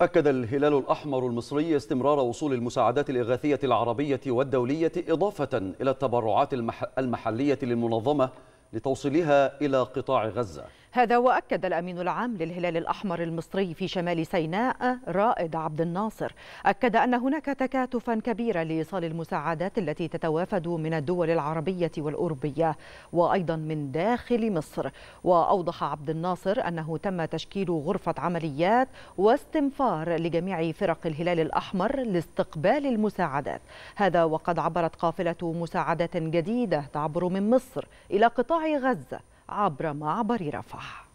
أكد الهلال الأحمر المصري استمرار وصول المساعدات الإغاثية العربية والدولية إضافة إلى التبرعات المحلية للمنظمة لتوصيلها إلى قطاع غزة هذا وأكد الأمين العام للهلال الأحمر المصري في شمال سيناء رائد عبد الناصر أكد أن هناك تكاتفا كبيرا لإيصال المساعدات التي تتوافد من الدول العربية والأوروبية وأيضا من داخل مصر وأوضح عبد الناصر أنه تم تشكيل غرفة عمليات واستنفار لجميع فرق الهلال الأحمر لاستقبال المساعدات هذا وقد عبرت قافلة مساعدات جديدة تعبر من مصر إلى قطاع غزة عبر معبر رفح